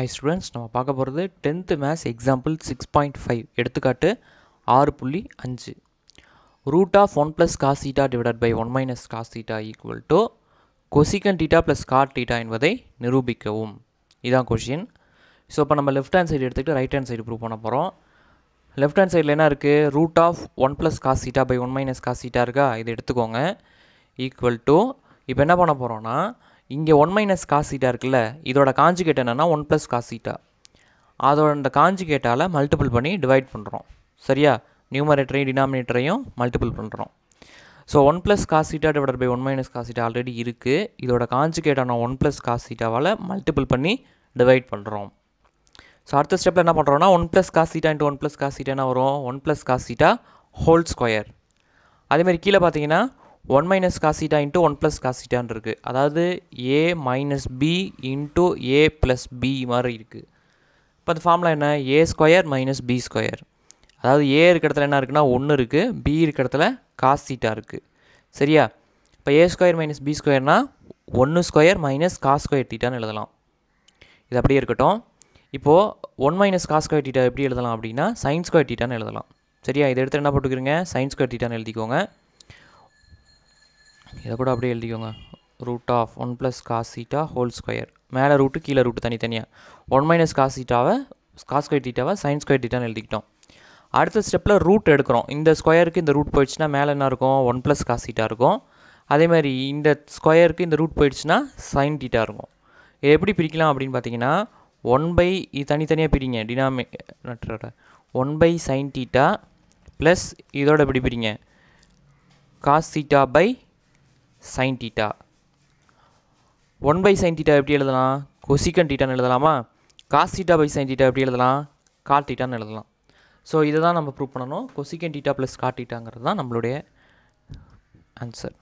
high students நம்ம பார்க்க போகிறது tenth maths example six point five எடுத்துக்காட்டு ஆறு புள்ளி அஞ்சு root of one plus cos theta theta divided by one minus cos equal to cosecant theta plus cot theta என்பதை நிரூபிக்கவும் இதான் கொஷின் ஸோ இப்போ நம்ம லெஃப்ட் ஹேண்ட் சைடு எடுத்துக்கிட்டு ரைட் ஹேண்ட் சைடு ப்ரூவ் பண்ண போகிறோம் லெஃப்ட் ஹேண்ட் சைடில் என்ன இருக்குது root of one plus cos theta by one minus cos இருக்கா இது எடுத்துக்கோங்க ஈக்குவல் டு இப்போ என்ன பண்ண போகிறோன்னா இங்கே ஒன் மைனஸ் காஸ் இருக்குல்ல இதோட காஞ்சிகேட் என்னென்னா ஒன் ப்ளஸ் காசீட்டா அதோட அந்த காஞ்சிகேட்டால் மல்டிபிள் பண்ணி டிவைட் பண்ணுறோம் சரியா நியூமரேட்டரையும் டினாமினேட்டரையும் மல்டிபிள் பண்ணுறோம் so one plus cos theta divide by one minus cos theta already இருக்குது இதோட காஞ்சிகேட்டான ஒன் ப்ளஸ் காசீட்டாவால் மல்டிபிள் பண்ணி டிவைட் பண்ணுறோம் ஸோ அடுத்த ஸ்டெப்பில் என்ன பண்ணுறோம்னா one plus cos theta into one plus என்ன வரும் one plus cos theta whole square அதேமாதிரி கீழே பார்த்தீங்கன்னா one minus cos theta into one plus காசிட்டான் இருக்குது அதாவது A minus B into A plus B மாதிரி இருக்குது இப்போ அந்த ஃபார்முலா என்ன A square minus B square அதாவது ஏ இருக்க இடத்துல என்ன இருக்குன்னா ஒன்று இருக்குது பி இருக்க இடத்துல காசிட்டா இருக்குது சரியா இப்போ ஏ ஸ்கொயர் மைனஸ் பி ஸ்கொயர்னால் ஒன்று ஸ்கொயர் மைனஸ் காஸ் ஸ்கொயர் தீட்டான்னு எழுதலாம் இது அப்படியே இருக்கட்டும் இப்போது one minus cos square theta எப்படி எழுதலாம் அப்படின்னா சயின்ஸ் ஸ்கொயர் டீட்டான்னு எழுதலாம் சரியா இதை எடுத்து என்ன போட்டுக்கிறீங்க சைன்ஸ் ஸ்கொயர் டீட்டான்னு எழுதிக்கோங்க இதை கூட அப்படியே எழுதிக்கோங்க root of one plus cos theta whole square மேலே ரூட்டு கீழே ரூட்டு தனித்தனியாக ஒன் மைனஸ் காசிட்டாவை காஸ் ஸ்கொயர் டீட்டாவை சைன் ஸ்கொயர் டீட்டான்னு எழுதிக்கிட்டோம் அடுத்த ஸ்டெப்பில் ரூட் எடுக்கிறோம் இந்த ஸ்கொயருக்கு இந்த ரூட் போயிடுச்சுன்னா மேலே என்ன இருக்கும் ஒன் ப்ளஸ் காசிட்டா இருக்கும் அதேமாதிரி இந்த ஸ்கொயருக்கு இந்த ரூட் போயிடுச்சுன்னா சைன் டீட்டா இருக்கும் இதை எப்படி பிரிக்கலாம் அப்படின்னு பார்த்தீங்கன்னா ஒன் பை இது தனித்தனியாக பிரிங்க டினாமினேட்டரோட one by sine theta plus இதோட எப்படி பிரிங்க cos theta by sine theta one by sine theta எப்படி எழுதலாம் கொசிக்கன் டீட்டான்னு எழுதலாமா cos theta by sine theta எப்படி எழுதலாம் கால் டீட்டான்னு எழுதலாம் ஸோ இதை தான் நம்ம ப்ரூவ் பண்ணணும் கொசிக்கன் டீட்டா ப்ளஸ் காட் டீட்டாங்கிறது தான் நம்மளுடைய ஆன்சர்